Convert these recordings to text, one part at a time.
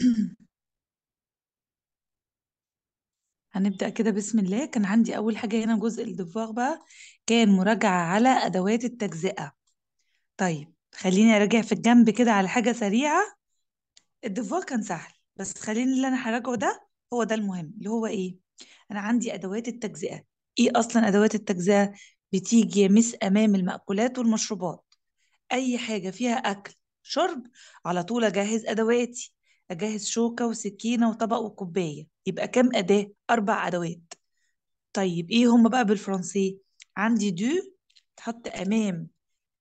هنبدأ كده بسم الله كان عندي أول حاجة هنا جزء الدفاغ بقى كان مراجعة على أدوات التجزئة طيب خليني أراجع في الجنب كده على حاجة سريعة الدفاغ كان سهل بس خليني اللي أنا هراجعه ده هو ده المهم اللي هو إيه أنا عندي أدوات التجزئة إيه أصلا أدوات التجزئة بتيجي مس أمام المأكولات والمشروبات أي حاجة فيها أكل شرب على طول أجهز أدواتي اجهز شوكه وسكينه وطبق وكوبايه يبقى كام اداه اربع ادوات طيب ايه هم بقى بالفرنسي عندي دو تحط امام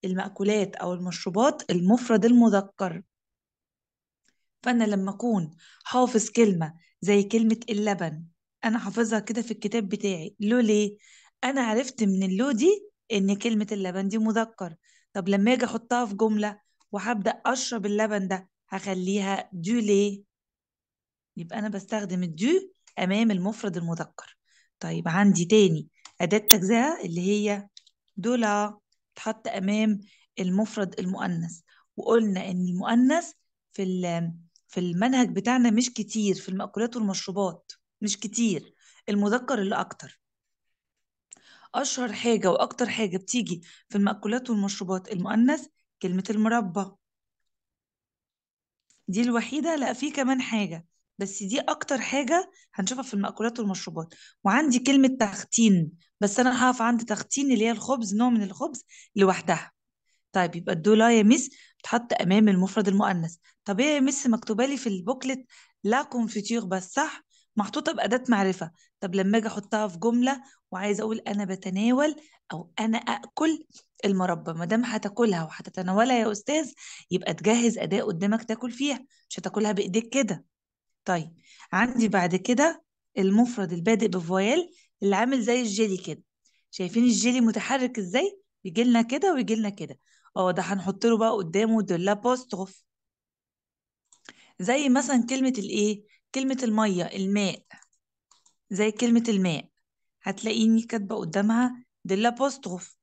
المأكولات او المشروبات المفرد المذكر فانا لما اكون حافظ كلمه زي كلمه اللبن انا حافظها كده في الكتاب بتاعي لو ليه انا عرفت من اللو دي ان كلمه اللبن دي مذكر طب لما اجي احطها في جمله وهبدا اشرب اللبن ده هخليها دو ليه يبقى أنا بستخدم الدو أمام المفرد المذكر طيب عندي تاني أداة تجزئة اللي هي دولا تحط أمام المفرد المؤنث وقلنا إن المؤنث في في المنهج بتاعنا مش كتير في المأكولات والمشروبات مش كتير المذكر اللي أكتر أشهر حاجة وأكتر حاجة بتيجي في المأكولات والمشروبات المؤنث كلمة المربى دي الوحيدة لا في كمان حاجة بس دي أكتر حاجة هنشوفها في المأكولات والمشروبات وعندي كلمة تختين بس أنا هقف عند تختين اللي هي الخبز نوع من الخبز لوحدها طيب يبقى الدولا يا مس بتحط أمام المفرد المؤنث طب إيه يا مس مكتوبة لي في البوكلت لا كونفيتير بس صح محطوطه باداه معرفه طب لما اجي احطها في جمله وعايزه اقول انا بتناول او انا اكل المربى ما دام هتاكلها وهتتناولها يا استاذ يبقى تجهز اداه قدامك تاكل فيها مش هتاكلها بايديك كده طيب عندي بعد كده المفرد البادئ بفويل اللي عامل زي الجيلي كده شايفين الجيلي متحرك ازاي بيجي لنا كده ويجي لنا كده اه ده هنحط له بقى قدامه دول بوستروف زي مثلا كلمه الايه كلمة المية الماء زي كلمة الماء هتلاقيني كاتبة قدامها بوستغف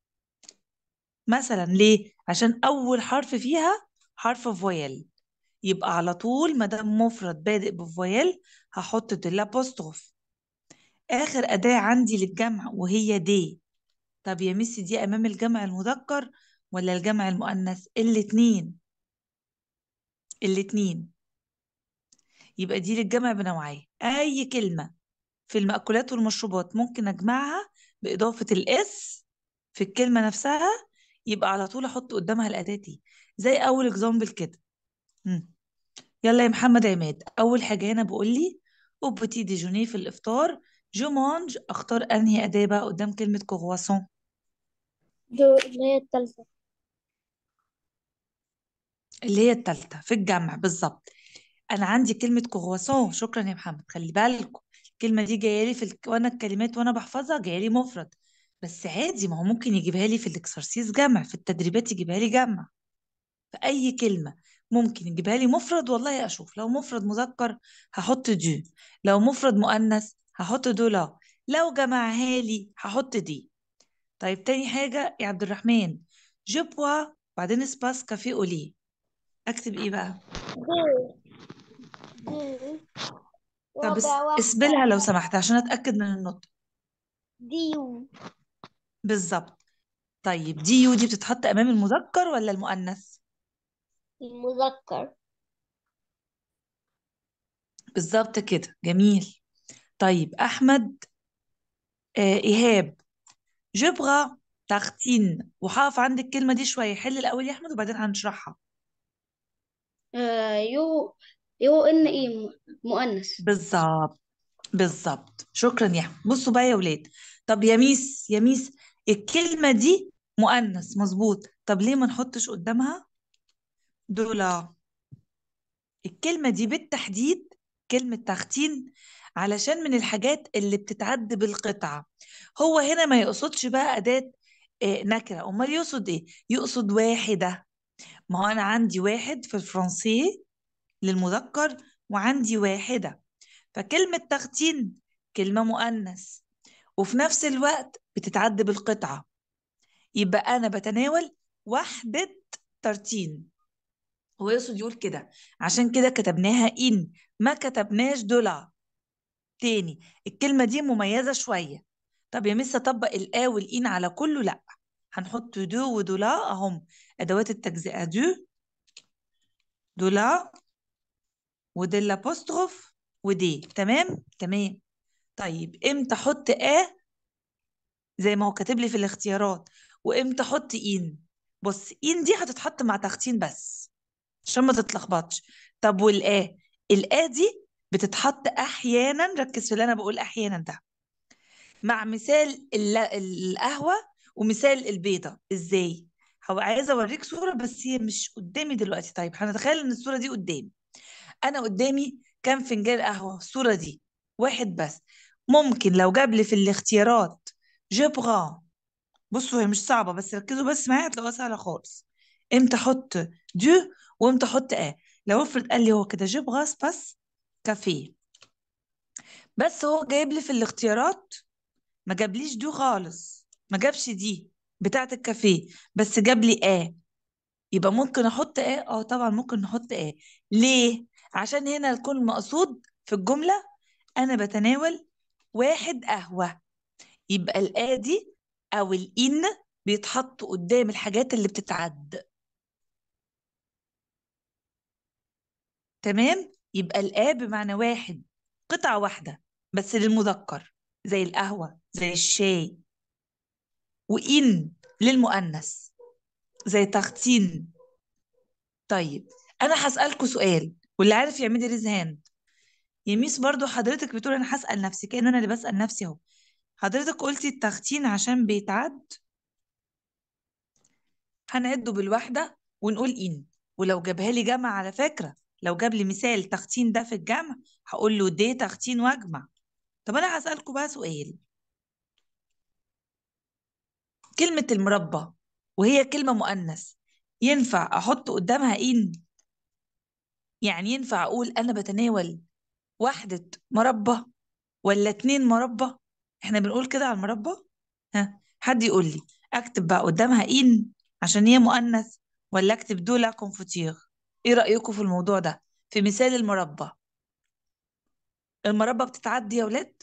مثلا ليه؟ عشان أول حرف فيها حرف فويل يبقى على طول مدام مفرد بادئ بفويل هحط بوستغف آخر أداة عندي للجمع وهي دي طب يا ميسي دي أمام الجمع المذكر ولا الجمع المؤنث؟ الاتنين الاتنين يبقى دي للجمع بنوعية أي كلمة في المأكولات والمشروبات ممكن أجمعها بإضافة الإس في الكلمة نفسها يبقى على طول أحط قدامها الأداة دي زي أول إكزامبل كده يلا يا محمد عماد أول حاجة هنا بقول لي أو بوتي ديجوني في الإفطار جو مانج أختار أنهي أداة بقى قدام كلمة كوغواسون جو اللي هي التالتة اللي هي التالتة في الجمع بالظبط انا عندي كلمه كرواسون شكرا يا محمد خلي بالكم الكلمه دي جايه لي في ال... وانا الكلمات وانا بحفظها جايه لي مفرد بس عادي ما هو ممكن يجيبها لي في الاكسرسيز جمع في التدريبات يجيبها لي جمع في اي كلمه ممكن يجيبها لي مفرد والله اشوف لو مفرد مذكر هحط دي لو مفرد مؤنث هحط دولا لو جمعها لي هحط دي طيب تاني حاجه يا عبد الرحمن جيبوا بعدين سباس كافي اولي اكتب ايه بقى إيه. طب اسبلها لو سمحت عشان اتاكد من النطق ديو بالظبط طيب ديو دي بتتحط امام المذكر ولا المؤنث المذكر بالظبط كده جميل طيب احمد آه ايهاب جبغة تختين وحاف عند الكلمه دي شويه حل الاول يا احمد وبعدين هنشرحها آه يو يو ان اي مؤنث بالظبط بالظبط شكرا يا بصوا بقى يا ولاد طب يا ميس يا ميس الكلمة دي مؤنث مظبوط طب ليه ما نحطش قدامها دولار آه. الكلمة دي بالتحديد كلمة تختين علشان من الحاجات اللي بتتعد بالقطعة هو هنا ما يقصدش بقى أداة آه، نكرة أمال يقصد إيه؟ يقصد واحدة ما هو أنا عندي واحد في الفرنسي للمذكر وعندي واحدة فكلمة تختين كلمة مؤنث وفي نفس الوقت بتتعد بالقطعة يبقى أنا بتناول وحدة ترتين هو يقصد يقول كده عشان كده كتبناها إن ما كتبناش دولا تاني الكلمة دي مميزة شوية طب يا مس أطبق الآ والإن على كله لأ هنحط دو ودولا أهم أدوات التجزئة دو دولا ودي الابوستروف ودي تمام تمام طيب امتى احط ا زي ما هو كاتب لي في الاختيارات وامتى احط ان بص ان دي هتتحط مع تختين بس عشان ما تتلخبطش طب والا الا دي بتتحط احيانا ركز في اللي انا بقول احيانا ده مع مثال القهوه ومثال البيضه ازاي هو عايزه اوريك صوره بس هي مش قدامي دلوقتي طيب هنتخيل ان الصوره دي قدامي انا قدامي كام فنجان قهوه الصوره دي واحد بس ممكن لو جاب لي في الاختيارات جو بصوا هي مش صعبه بس ركزوا بس معايا هتلاقوها سهله خالص امتى احط دو وامتى احط ا آه. لو افرض قال لي هو كده جو بغاس بس كافيه بس هو جايب لي في الاختيارات ما جابليش دو خالص ما جابش دي بتاعه الكافيه بس جاب لي ا آه. يبقى ممكن احط ا اه طبعا ممكن نحط ا آه. ليه عشان هنا يكون المقصود في الجملة أنا بتناول واحد قهوة يبقى الآدي أو الإن بيتحط قدام الحاجات اللي بتتعد تمام يبقى الآ بمعنى واحد قطعة واحدة بس للمذكر زي القهوة زي الشاي وإن للمؤنث زي تختين طيب أنا هسألكوا سؤال واللي عارف يعملي ريز هاند يا ميس برضو حضرتك بتقول انا هسال نفسي كان انا اللي بسال نفسي اهو حضرتك قلتي التختين عشان بيتعد هنعده بالواحده ونقول ان ولو جابها لي جمع على فكره لو جاب لي مثال تختين ده في الجمع هقول له دي تختين واجمع طب انا هسالكم بقى سؤال كلمه المربى وهي كلمه مؤنث ينفع احط قدامها ان يعني ينفع أقول أنا بتناول واحدة مربى ولا اتنين مربى احنا بنقول كده على المربى ها حد يقول لي اكتب بقى قدامها ان عشان هي مؤنث ولا اكتب دولا كونفوتيغ؟ ايه رأيكم في الموضوع ده في مثال المربى المربى بتتعدي يا ولاد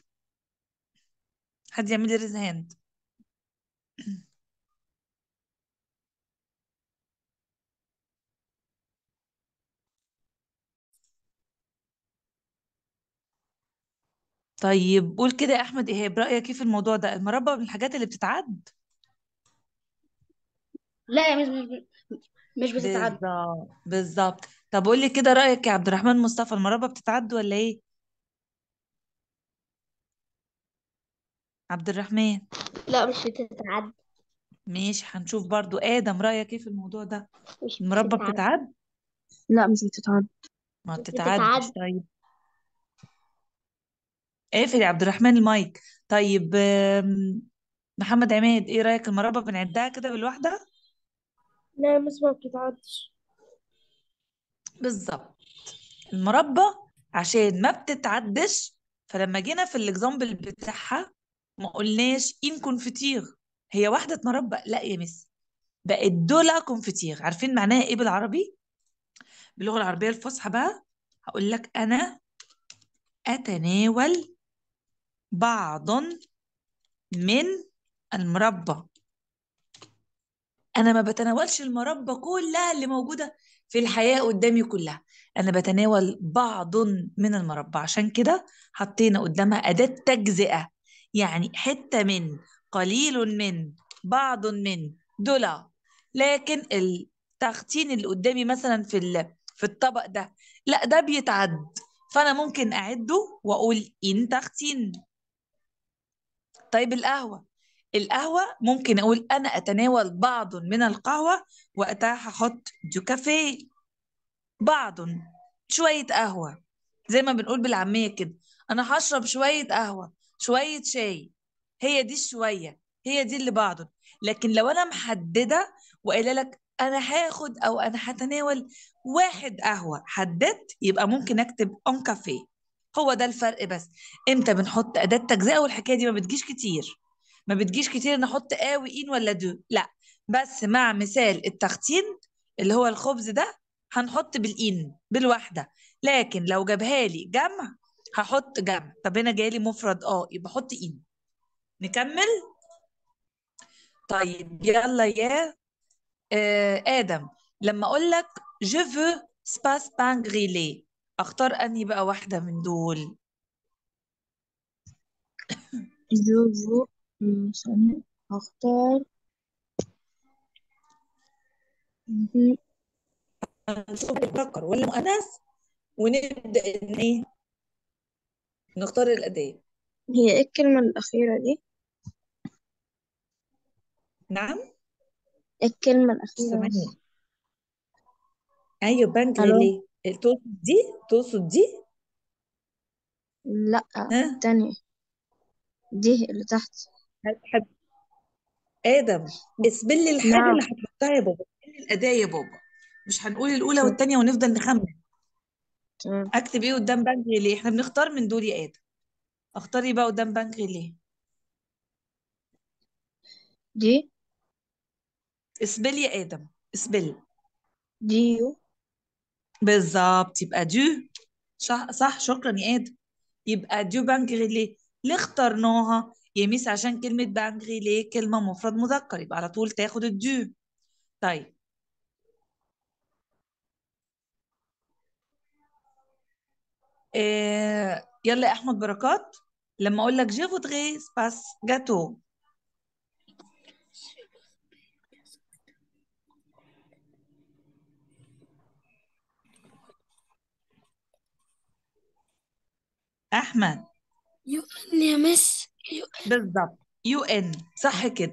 حد يعمل لي ريز هاند طيب قول كده يا أحمد إيهاب رأيك كيف إيه الموضوع ده المربى من الحاجات اللي بتتعد لا مش مش مش بتتعدى بالظبط بالظبط طب قول لي كده رأيك يا عبد الرحمن مصطفى المربى بتتعد ولا إيه عبد الرحمن لا مش بتتعد ماشي هنشوف برضو آدم رأيك إيه في الموضوع ده مش المربى بتتعد لا مش بتتعد ما بتتعدش بتتعد طيب اقفل يا عبد الرحمن المايك طيب محمد عماد ايه رأيك المربى بنعدها كده بالواحدة لا مس ما بتتعدش بالظبط المربى عشان ما بتتعدش فلما جينا في الاكزامبل بتاعها ما قلناش ان كونفتير هي واحدة مربى لا يا مس بقت دولا كونفتير عارفين معناها ايه بالعربي باللغة العربية الفصحى بقى هقول لك انا اتناول بعض من المربى أنا ما بتناولش المربى كلها اللي موجودة في الحياة قدامي كلها أنا بتناول بعض من المربى عشان كده حطينا قدامها أداة تجزئة يعني حتة من قليل من بعض من دولا لكن التختين اللي قدامي مثلا في في الطبق ده لا ده بيتعد فأنا ممكن أعده وأقول إن تختين طيب القهوة القهوة ممكن أقول أنا أتناول بعض من القهوة وقتها هحط دو كافيه بعض شوية قهوة زي ما بنقول بالعامية كده أنا هشرب شوية قهوة شوية شاي هي دي الشوية هي دي اللي بعض لكن لو أنا محددة وقايلة لك أنا هاخد أو أنا هتناول واحد قهوة حددت يبقى ممكن أكتب أون كافيه هو ده الفرق بس امتى بنحط اداه تجزئه والحكايه دي ما بتجيش كتير ما بتجيش كتير ان احط ا وان e ولا دو لا بس مع مثال التختين اللي هو الخبز ده هنحط بالان بالواحده لكن لو جابها لي جمع هحط جمع طب هنا جالي مفرد اه يبقى احط ان نكمل طيب يلا يا آه ادم لما اقول لك جو veux سباس بان grillé اختار اني بقى واحده من دول جوجو اختار هختار نشوف ولا مؤنث ونبدا ان ايه نختار الاداه هي ايه الكلمة الأخيرة دي؟ نعم إيه الكلمة الأخيرة ايوه بنك ليه تقصد دي تقصد دي لا ها دي اللي تحت حب. آدم اسم لي الحاجة نعم. اللي هتحطها يا بابا اسم لي الأداة يا بابا مش هنقول الأولى والثانيه ونفضل نخمن تمام أكتب إيه قدام بنك ليه إحنا بنختار من دول يا آدم اختار إيه بقى قدام بنك ليه دي اسبل يا آدم اسبل ديو بالظبط يبقى دو صح صح شكرا يا ادم يبقى دو بانغريلي ليه اخترناها يا ميس عشان كلمه بانغريلي كلمه مفرد مذكر يبقى على طول تاخد الدو طيب إيه يلا يا احمد بركات لما اقول لك جي فودغي سباس جاتو أحمد يو إن يا مس يو إن بالظبط يو إن صح كده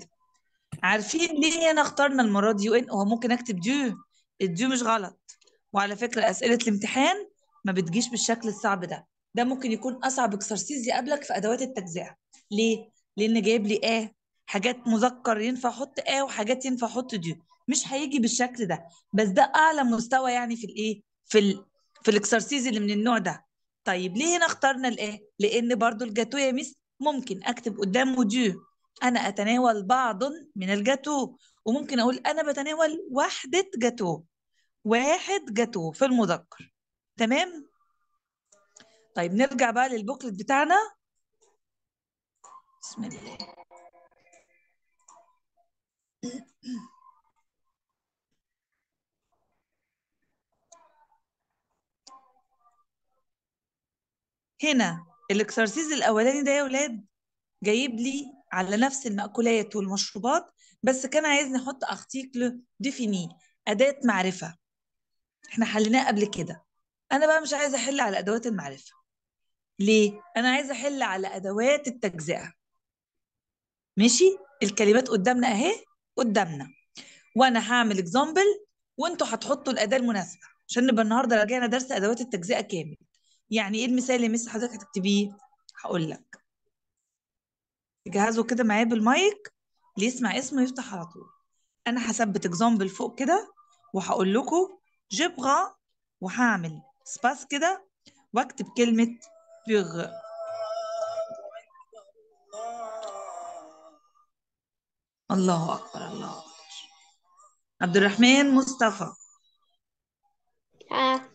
عارفين ليه أنا اخترنا المرة دي يو إن هو ممكن أكتب ديو الديو مش غلط وعلى فكرة أسئلة الامتحان ما بتجيش بالشكل الصعب ده ده ممكن يكون أصعب اكسرسيز يقابلك في أدوات التجزئة ليه؟ لأن جايب لي آه حاجات مذكر ينفع أحط آه وحاجات ينفع أحط ديو مش هيجي بالشكل ده بس ده أعلى مستوى يعني في الإيه؟ في الـ في الاكسرسيز اللي من النوع ده طيب ليه هنا اخترنا الايه؟ لان برضو الجاتو يا ميس ممكن اكتب قدامه دي انا اتناول بعض من الجاتو وممكن اقول انا بتناول وحده جاتو واحد جاتو في المذكر تمام طيب نرجع بقى للبوكلت بتاعنا بسم الله هنا الاكسرسيز الاولاني ده يا ولاد جايب لي على نفس المأكولات والمشروبات بس كان عايزني احط ارتيكل ديفيني اداه معرفه احنا حليناه قبل كده انا بقى مش عايزه احل على ادوات المعرفه ليه انا عايزه احل على ادوات التجزئه ماشي الكلمات قدامنا اهي قدامنا وانا هعمل اكزامبل وانتوا هتحطوا الاداه المناسبه عشان نبقى النهارده راجعنا درس ادوات التجزئه كامل يعني ايه المثال اللي مثل حضرتك هتكتبيه هقول لك جهزه كده معايا بالمايك اللي يسمع اسمه يفتح على طول انا هثبت اكزامبل فوق كده وهقول لكم جبغة وهعمل سباس كده واكتب كلمة بيغ الله أكبر الله أكبر عبد الرحمن مصطفى آه.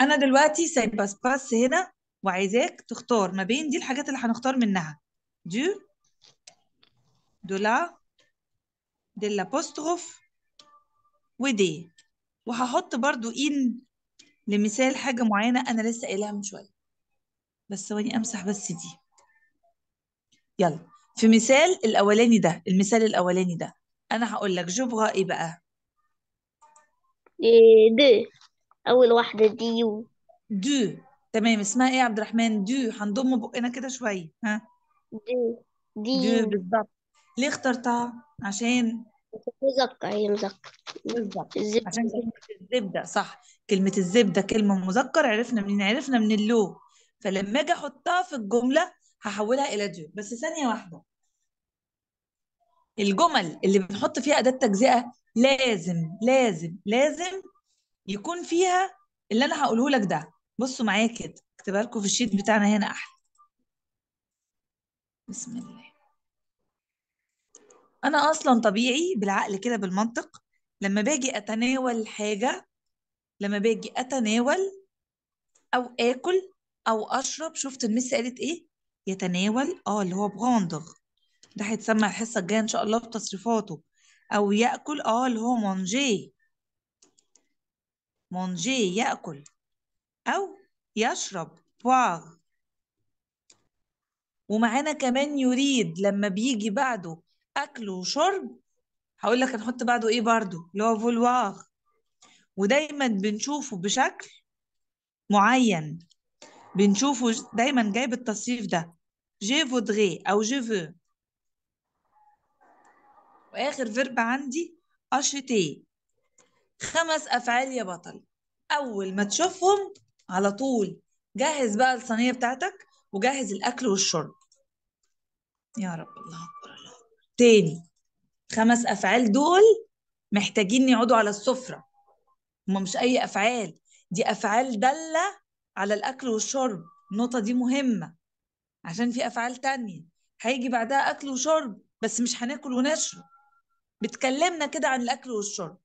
انا دلوقتي سايبه سباس هنا وعايزاك تختار ما بين دي الحاجات اللي هنختار منها دو دولا ديلابوستروف ودي وهحط برضو ان لمثال حاجه معينه انا لسه قايلها من شويه بس ثواني امسح بس دي يلا في مثال الاولاني ده المثال الاولاني ده انا هقول لك جبرة ايه بقى إيه، دي اول واحده دي يو دو تمام اسمها ايه يا عبد الرحمن دو هنضم بقنا كده شويه ها دو دي دو بالظبط ليه اخترتها عشان مذكر هي مذكر بالظبط عشان كلمه الزبده صح كلمه الزبده كلمه مذكر عرفنا منين عرفنا من اللو فلما اجي احطها في الجمله هحولها الى دو بس ثانيه واحده الجمل اللي بنحط فيها اداه تجزئه لازم لازم لازم يكون فيها اللي انا هقوله لك ده بصوا معايا كده اكتبها لكم في الشيت بتاعنا هنا احلى بسم الله انا اصلا طبيعي بالعقل كده بالمنطق لما باجي اتناول حاجه لما باجي اتناول او اكل او اشرب شفت المس قالت ايه يتناول اه اللي هو بغندغ ده هيتسمع الحصه الجايه ان شاء الله بتصريفاته او ياكل اه اللي هو مانجيه مونجي يأكل أو يشرب بواغ ومعانا كمان يريد لما بيجي بعده أكل وشرب هقول لك هنحط بعده إيه برضه اللي هو فولواغ ودايما بنشوفه بشكل معين بنشوفه دايما جايب التصريف ده جي فودغي أو جي فو وآخر فيرب عندي أشتي خمس أفعال يا بطل أول ما تشوفهم على طول جهز بقى الصينية بتاعتك وجهز الأكل والشرب يا رب الله أكبر الله أكبر تاني خمس أفعال دول محتاجين يقعدوا على السفرة هما مش أي أفعال دي أفعال دالة على الأكل والشرب النقطة دي مهمة عشان في أفعال تانية هيجي بعدها أكل وشرب بس مش هناكل ونشرب بتكلمنا كده عن الأكل والشرب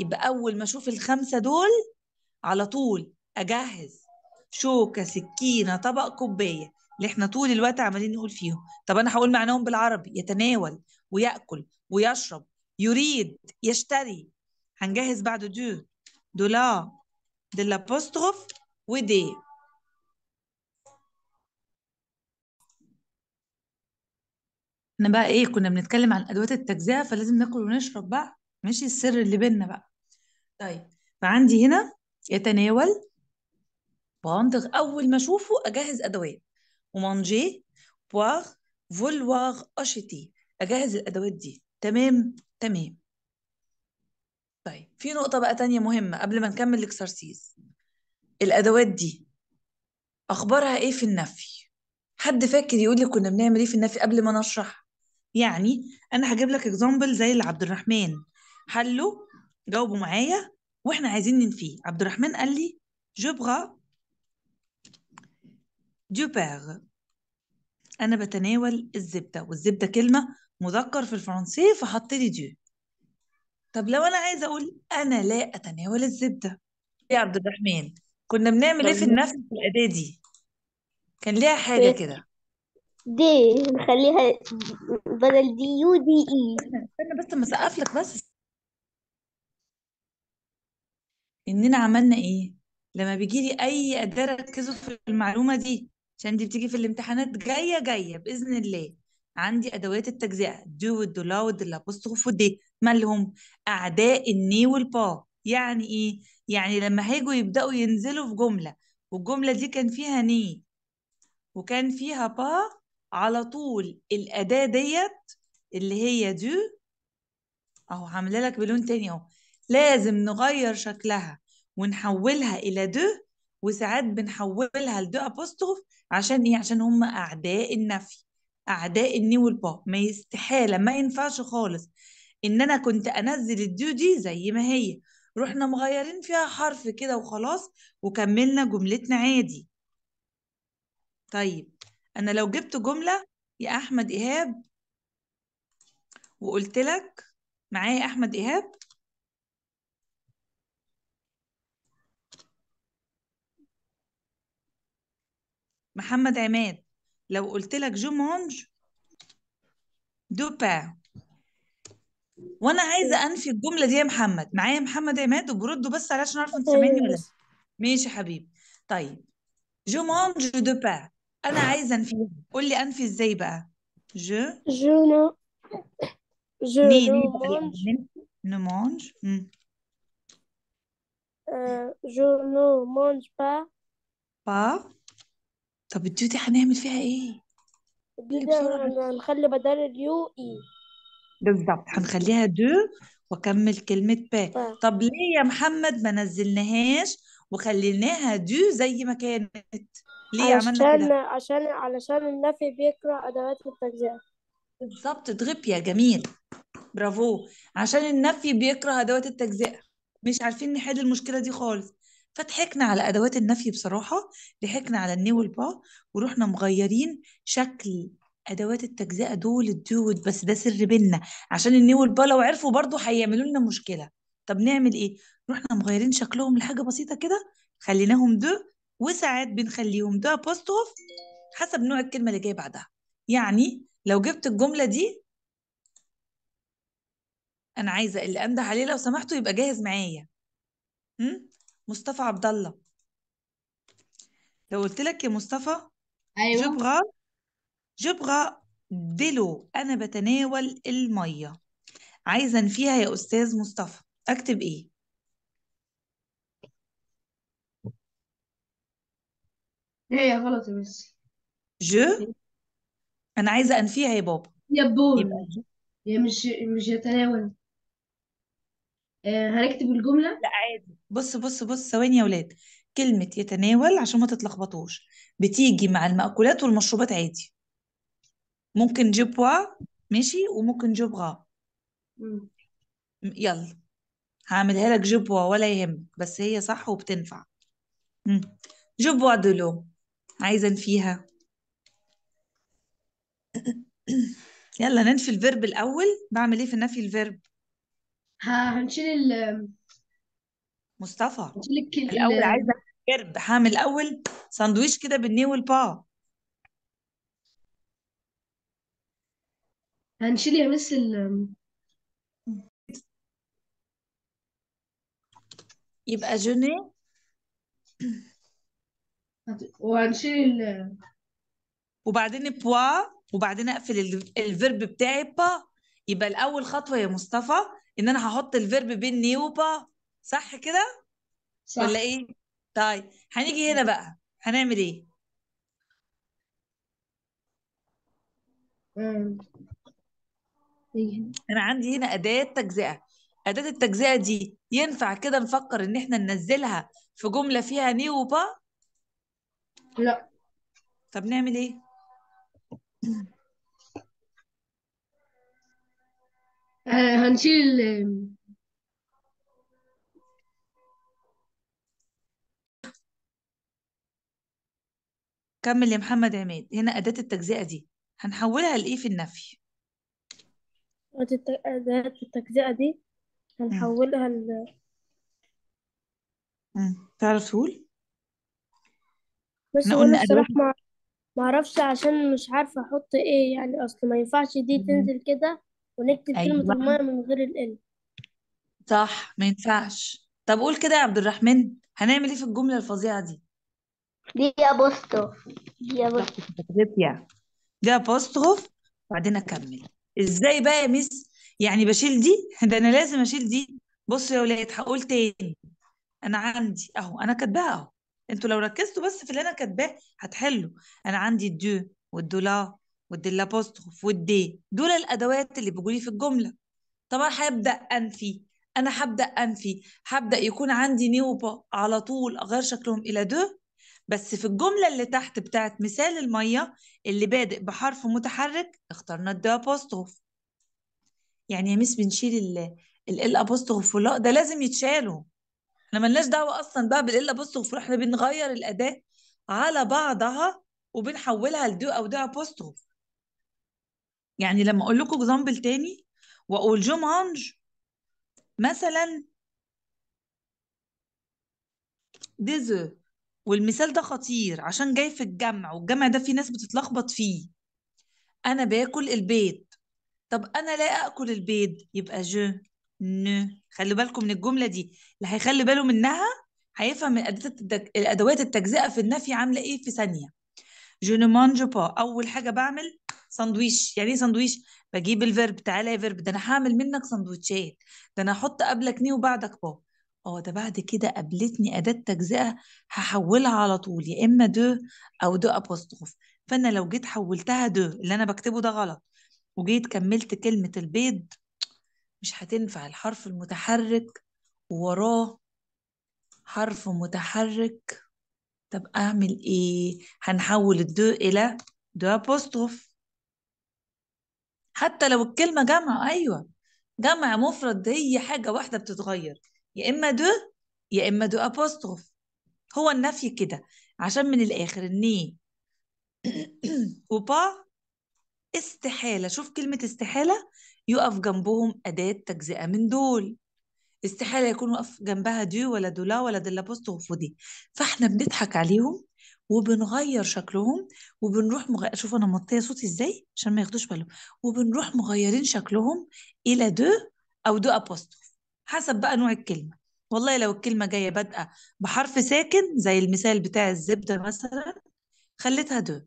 يبقى اول ما اشوف الخمسه دول على طول اجهز شوكه سكينه طبق كوبايه اللي احنا طول الوقت عمالين نقول فيهم طب انا هقول معناهم بالعربي يتناول وياكل ويشرب يريد يشتري هنجهز بعد دو دولا لابوستروف ودي احنا بقى ايه كنا بنتكلم عن ادوات التجزئه فلازم ناكل ونشرب بقى ماشي السر اللي بينا بقى طيب فعندي هنا يتناول بوندغ أول ما أشوفه أجهز أدوات ومانجي بواغ فولواغ أشيتي أجهز الأدوات دي تمام تمام طيب في نقطة بقى تانية مهمة قبل ما نكمل الإكسرسيز الأدوات دي أخبارها إيه في النفي حد فاكر يقول لي كنا بنعمل إيه في النفي قبل ما نشرح يعني أنا هجيب لك إكزامبل زي اللي عبد الرحمن حله جاوبوا معايا واحنا عايزين ننفيه عبد الرحمن قال لي جو بغا دو بيغ انا بتناول الزبده والزبده كلمه مذكر في الفرنسي فحط لي دو طب لو انا عايزه اقول انا لا اتناول الزبده يا عبد الرحمن كنا بنعمل ايه في النفس في الاداه دي كان ليها حاجه كده دي نخليها بدل دي يو دي اي استنى بس ما اسقف لك بس اننا عملنا ايه لما بيجي لي اي اداه اركزوا في المعلومه دي عشان دي بتيجي في الامتحانات جايه جايه باذن الله عندي ادوات التجزئه دو والدولا والابوستروف ودي مالهم اعداء الني والبا يعني ايه يعني لما هيجوا يبداوا ينزلوا في جمله والجمله دي كان فيها ني وكان فيها با على طول الاداه ديت اللي هي دو اهو عامله لك بلون تاني اهو لازم نغير شكلها ونحولها الى دو وساعات بنحولها لدو ابوستروف عشان ايه عشان هم اعداء النفي اعداء الني والبا ما يستحاله ما ينفعش خالص ان انا كنت انزل الدو دي زي ما هي رحنا مغيرين فيها حرف كده وخلاص وكملنا جملتنا عادي طيب انا لو جبت جمله يا احمد ايهاب وقلت لك معايا احمد ايهاب محمد عماد لو قلت لك جو مونج دو با وانا عايزه انفي الجمله دي يا محمد معايا محمد عماد وبردوا بس علشان اعرف انت سامعني ولا ماشي يا حبيبي طيب جو مونج دو با انا عايزه انفيها إيه؟ قول لي انفي ازاي بقى جو جو نو جو نو مونج طيب، جو نو آه، مونج با با طب دي هنعمل فيها ايه؟ دي إيه هنخلي بدل اليو اي بالظبط هنخليها دو واكمل كلمة با طب ليه يا محمد ما نزلناهاش وخليناها دو زي ما كانت ليه عملنا عشان كده عشان علشان النفي بيقرأ أدوات التجزئة بالظبط تغيب يا جميل برافو عشان النفي بيكره أدوات التجزئة مش عارفين نحل المشكلة دي خالص فضحكنا على أدوات النفي بصراحة ضحكنا على الني والبا ورحنا مغيرين شكل أدوات التجزئة دول الدود بس ده سر بينا عشان الني والبا لو عرفوا برضو هيعملوا لنا مشكلة طب نعمل إيه؟ رحنا مغيرين شكلهم لحاجة بسيطة كده خليناهم دو وساعات بنخليهم دو ابوستروف حسب نوع الكلمة اللي جايه بعدها يعني لو جبت الجملة دي أنا عايزة اللي أنده عليه لو سمحتوا يبقى جاهز معايا مصطفى عبد الله لو قلت لك يا مصطفى ايوه جبغة جبغة دلو أنا بتناول المية عايزا فيها يا أستاذ مصطفى أكتب إيه؟ ايه غلط يا ميسي جو أنا عايزة أنفيها يا بابا يا بول يا مش مش يتناول آه هنكتب الجملة لا عادي بص بص بص ثواني يا ولاد كلمة يتناول عشان ما تتلخبطوش بتيجي مع المأكولات والمشروبات عادي ممكن جيب وا ماشي وممكن جيب غا يلا هعملها لك جيب وا ولا يهمك بس هي صح وبتنفع جيب وا دولو عايزة فيها يلا ننفي الفيرب الأول بعمل ايه في نفي الفيرب هنشيل ال مصطفى الاول عايزه كرب هعمل اول ساندويش كده بالنيه والبا هنشيل يا مس ال يبقى جوني وهنشيل ال وبعدين بوا وبعدين اقفل الفيرب بتاعي با يبقى الاول خطوه يا مصطفى ان انا هحط الفيرب بين وبا صح كده صح. ولا ايه طيب هنيجي هنا بقى هنعمل ايه انا عندي هنا اداه تجزئه اداه التجزئه دي ينفع كده نفكر ان احنا ننزلها في جمله فيها ني وبا لا طب نعمل ايه آه، هنشيل كمل يا محمد عماد هنا أداة التجزئة دي هنحولها لإيه في النفي أداة التجزئة دي هنحولها ل تعرف تقول؟ بس أنا الصراحة ما معرفش عشان مش عارفة أحط إيه يعني أصل ما ينفعش دي تنزل كده ونكتب كلمة أيوة المية من غير ال صح ما ينفعش طب قول كده يا عبد الرحمن هنعمل إيه في الجملة الفظيعة دي؟ دي أبوستروف دي أبوستروف دي أبوستروف وبعدين أكمل إزاي بقى يا ميس يعني بشيل دي ده أنا لازم أشيل دي بصوا يا ولاد هقول تاني أنا عندي أهو أنا كاتباها أهو أنتوا لو ركزتوا بس في اللي أنا كاتباه هتحلوا أنا عندي الدو والدولار لابوستروف والدي دول الأدوات اللي بيقولي في الجملة طبعا هبدأ أنفي أنا هبدأ أنفي هبدأ يكون عندي نيوبا على طول أغير شكلهم إلى دو بس في الجملة اللي تحت بتاعت مثال المية اللي بادئ بحرف متحرك اخترنا الديابوستروف يعني يا مس بنشيل الابوستروف ولا ده لازم يتشالوا احنا مالناش دعوة اصلا بقى بالابوستروف احنا بنغير الاداة على بعضها وبنحولها لدو او دو ابوستروف يعني لما اقول لكم اكزامبل تاني واقول مانج مثلا ديزو والمثال ده خطير عشان جاي في الجمع والجمع ده في ناس بتتلخبط فيه انا باكل البيض طب انا لا اكل البيض يبقى جو ن خلي بالكم من الجمله دي اللي هيخلي باله منها هيفهم الادوات التجزئه في النفي عامله ايه في ثانيه جو ne mange pas اول حاجه بعمل ساندويش يعني ايه ساندويش بجيب الفيرب تعالى يا فيرب ده انا هعمل منك ساندويتشات ده انا هحط قبلك ني وبعدك با اه ده بعد كده قابلتني أداة تجزئة هحولها على طول يا إما دو أو دو أبوستروف فأنا لو جيت حولتها دو اللي أنا بكتبه ده غلط وجيت كملت كلمة البيض مش هتنفع الحرف المتحرك وراه حرف متحرك طب أعمل إيه؟ هنحول الدو إلى دو أبوستروف حتى لو الكلمة جمع أيوه جمع مفرد هي حاجة واحدة بتتغير يا اما دو يا اما دو ابوستروف هو النفي كده عشان من الاخر ني إيه؟ وبا استحاله شوف كلمه استحاله يقف جنبهم اداه تجزئه من دول استحاله يكون واقف جنبها دو ولا دولا ولا دلابوستروف ودي فاحنا بنضحك عليهم وبنغير شكلهم وبنروح مغ... شوف انا مطيه صوتي ازاي عشان ما ياخدوش بالهم وبنروح مغيرين شكلهم الى دو او دو ابوستروف حسب بقى نوع الكلمه والله لو الكلمه جايه بادئه بحرف ساكن زي المثال بتاع الزبده مثلا خليتها دو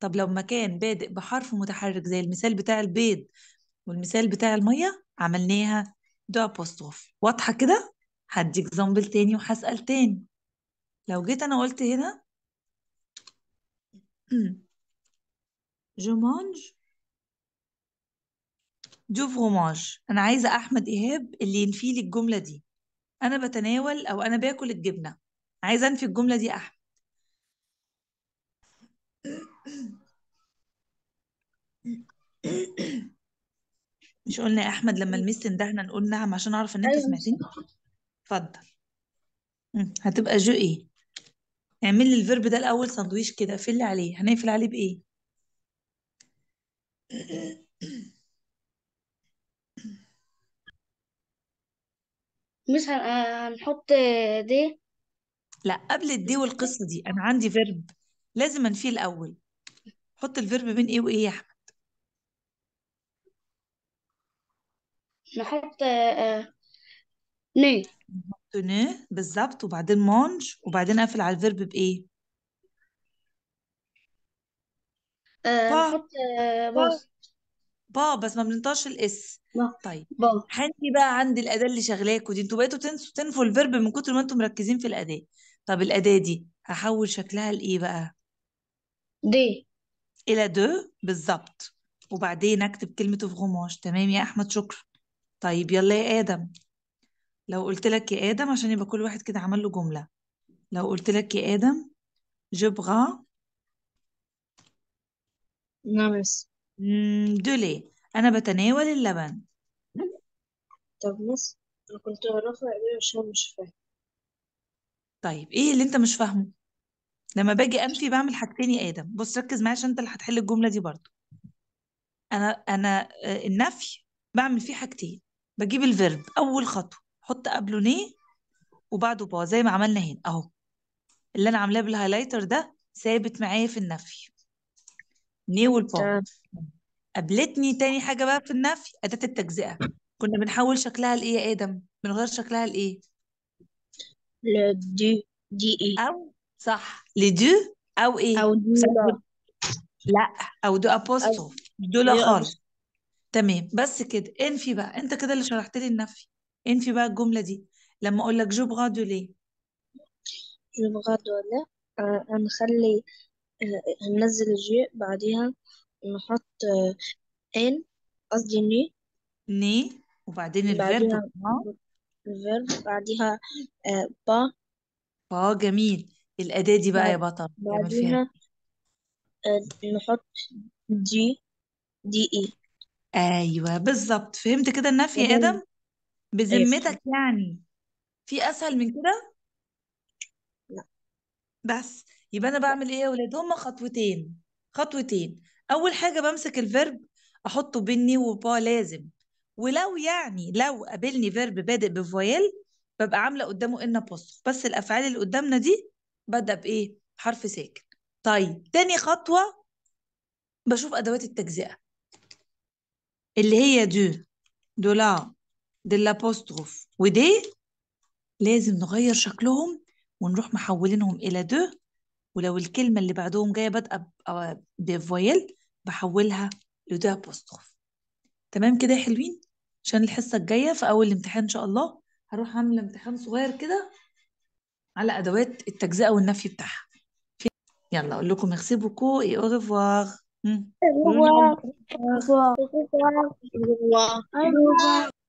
طب لو مكان بادئ بحرف متحرك زي المثال بتاع البيض والمثال بتاع الميه عملناها دو ابوستروف واضحه كده هدي اكزامبل تاني وهسال تاني لو جيت انا قلت هنا جو مانج دو فروماج انا عايزه احمد ايهاب اللي ينفي لي الجمله دي انا بتناول او انا باكل الجبنه عايزه انفي الجمله دي احمد مش قلنا يا احمد لما المس اندهنا نقول نعم عشان اعرف ان انت أيوة. سمعتني اتفضل هتبقى جو ايه اعمل لي الفيرب ده الاول ساندويش كده قفل عليه هنقفل عليه بايه مش آه، هنحط دي لا قبل الدي والقصه دي انا عندي فيرب لازم انفيه الاول حط الفيرب بين ايه وايه يا احمد نحط آه، آه، ني نحط ني بالظبط وبعدين مانج وبعدين اقفل على الفيرب بايه نحط باص با بس ما بننطقش الاس لا طيب با هنجي بقى عند الاداه اللي شغلاكوا دي انتوا بقيتوا تنسوا تنفوا الفيرب من كتر ما انتوا مركزين في الاداه طب الاداه دي هحول شكلها لايه بقى دي الى دو بالظبط وبعدين اكتب كلمه في غماش تمام يا احمد شكرا طيب يلا يا ادم لو قلت لك يا ادم عشان يبقى كل واحد كده عمل له جمله لو قلت لك يا ادم جو بغا نعم دولي أنا بتناول اللبن طب بص أنا كنت أعرفها إيه عشان مش فاهم طيب إيه اللي أنت مش فاهمه لما باجي أنفي بعمل حاجتين يا آدم بص ركز معايا عشان أنت اللي هتحل الجملة دي برضو أنا أنا آه، النفي بعمل فيه حاجتين بجيب الفيرب أول خطوة حط قبله نيه وبعده با زي ما عملنا هنا أهو اللي أنا عاملاه بالهايلايتر ده ثابت معايا في النفي ني البومب قابلتني تاني حاجة بقى في النفي أداة التجزئة كنا بنحول شكلها لإيه يا آدم؟ بنغير شكلها لإيه؟ لدو دي إيه أو صح لدو أو إيه؟ أو دو لا لا أو دو أبوستو دو لا إيه، خالص تمام بس كده انفي بقى أنت كده اللي شرحت لي النفي انفي بقى الجملة دي لما أقول لك جو دو ليه؟ جو دو ليه؟ نخلي هننزل الجي بعديها نحط ان آه، قصدي ني ني وبعدين الفيرب بعديها الفيرب بعديها آه، با اه جميل الأداة دي بقى يا بطل فيها بعديها آه، نحط دي دي اي ايوه بالظبط فهمت كده النفي يا آدم بذمتك إيه؟ يعني في اسهل من كده لا بس يبقى انا بعمل ايه يا اولاد هما خطوتين خطوتين اول حاجه بمسك الفيرب احطه بيني وبا لازم ولو يعني لو قابلني فيرب بادئ بفويل ببقى عامله قدامه ان ابوستروف بس الافعال اللي قدامنا دي بدا بايه حرف ساكن طيب تاني خطوه بشوف ادوات التجزئه اللي هي دو دولا دلابوستروف ودي لازم نغير شكلهم ونروح محولينهم الى دو ولو الكلمة اللي بعدهم جاية بادئة بفويل آه، بحولها لدو أبوستروف تمام كده يا حلوين عشان الحصة الجاية في أول الامتحان إن شاء الله هروح أعمل امتحان صغير كده على أدوات التجزئة والنفي بتاعها يلا أقول لكم ميرسي بوكو إي أو ريفوار Au revoir. Au revoir. Au revoir. Au revoir.